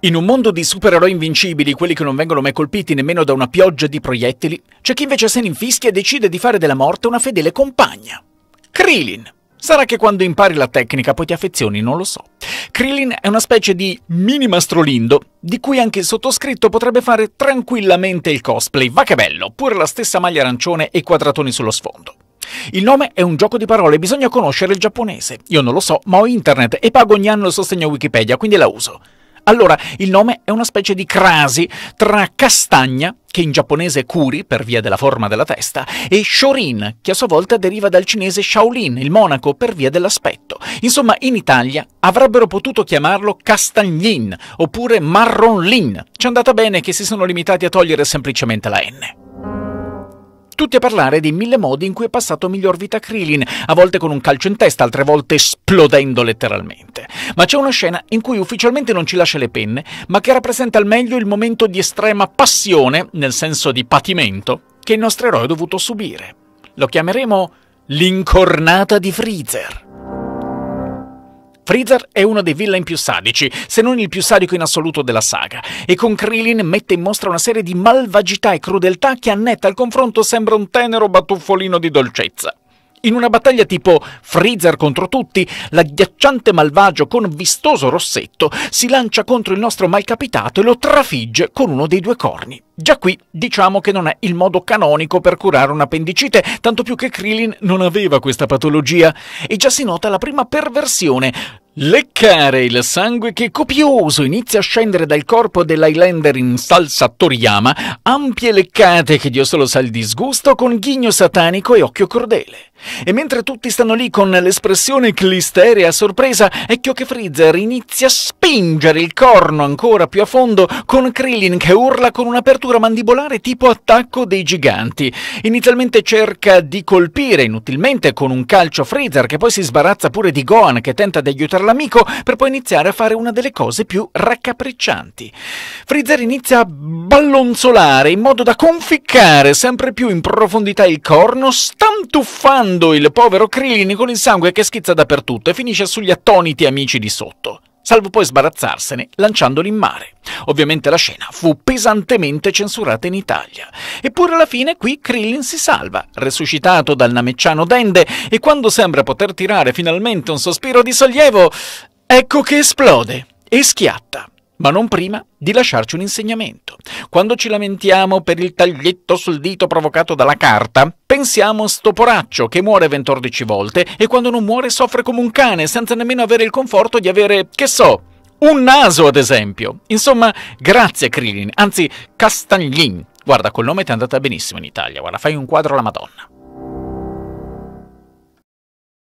In un mondo di supereroi invincibili, quelli che non vengono mai colpiti nemmeno da una pioggia di proiettili, c'è chi invece se ne infischia e decide di fare della morte una fedele compagna. Krillin. Sarà che quando impari la tecnica poi ti affezioni, non lo so. Krillin è una specie di mini mastrolindo, di cui anche il sottoscritto potrebbe fare tranquillamente il cosplay. Va che bello, pure la stessa maglia arancione e i quadratoni sullo sfondo. Il nome è un gioco di parole, bisogna conoscere il giapponese. Io non lo so, ma ho internet e pago ogni anno il sostegno a Wikipedia, quindi la uso. Allora, il nome è una specie di crasi tra castagna, che in giapponese è curi per via della forma della testa, e shorin, che a sua volta deriva dal cinese Shaolin, il monaco, per via dell'aspetto. Insomma, in Italia avrebbero potuto chiamarlo castagnin oppure marronlin. Ci è andata bene che si sono limitati a togliere semplicemente la N tutti a parlare dei mille modi in cui è passato miglior vita Krillin, a volte con un calcio in testa, altre volte esplodendo letteralmente. Ma c'è una scena in cui ufficialmente non ci lascia le penne, ma che rappresenta al meglio il momento di estrema passione, nel senso di patimento, che il nostro eroe ha dovuto subire. Lo chiameremo l'incornata di Freezer. Freezer è uno dei villain più sadici, se non il più sadico in assoluto della saga, e con Krillin mette in mostra una serie di malvagità e crudeltà che annetta al confronto sembra un tenero batuffolino di dolcezza. In una battaglia tipo Freezer contro tutti, l'agghiacciante malvagio con vistoso rossetto si lancia contro il nostro malcapitato e lo trafigge con uno dei due corni. Già qui diciamo che non è il modo canonico per curare un'appendicite, tanto più che Krillin non aveva questa patologia. E già si nota la prima perversione. Leccare il sangue che copioso inizia a scendere dal corpo dell'Highlander in salsa Toriyama, ampie leccate che Dio solo sa il disgusto, con ghigno satanico e occhio crudele. E mentre tutti stanno lì con l'espressione clisterea a sorpresa, ecco che Freezer inizia a spingere il corno ancora più a fondo, con Krillin che urla con un'apertura struttura mandibolare tipo attacco dei giganti. Inizialmente cerca di colpire inutilmente con un calcio Freezer che poi si sbarazza pure di Gohan che tenta di aiutare l'amico per poi iniziare a fare una delle cose più raccapriccianti. Freezer inizia a ballonzolare in modo da conficcare sempre più in profondità il corno, stantuffando il povero Krillin con il sangue che schizza dappertutto e finisce sugli attoniti amici di sotto salvo poi sbarazzarsene lanciandoli in mare. Ovviamente la scena fu pesantemente censurata in Italia. Eppure alla fine qui Krillin si salva, resuscitato dal namecciano Dende, e quando sembra poter tirare finalmente un sospiro di sollievo, ecco che esplode e schiatta ma non prima di lasciarci un insegnamento. Quando ci lamentiamo per il taglietto sul dito provocato dalla carta, pensiamo a sto poraccio che muore 14 volte e quando non muore soffre come un cane senza nemmeno avere il conforto di avere, che so, un naso ad esempio. Insomma, grazie Krillin, anzi Castaglin. Guarda, col nome ti è andata benissimo in Italia, guarda, fai un quadro alla Madonna.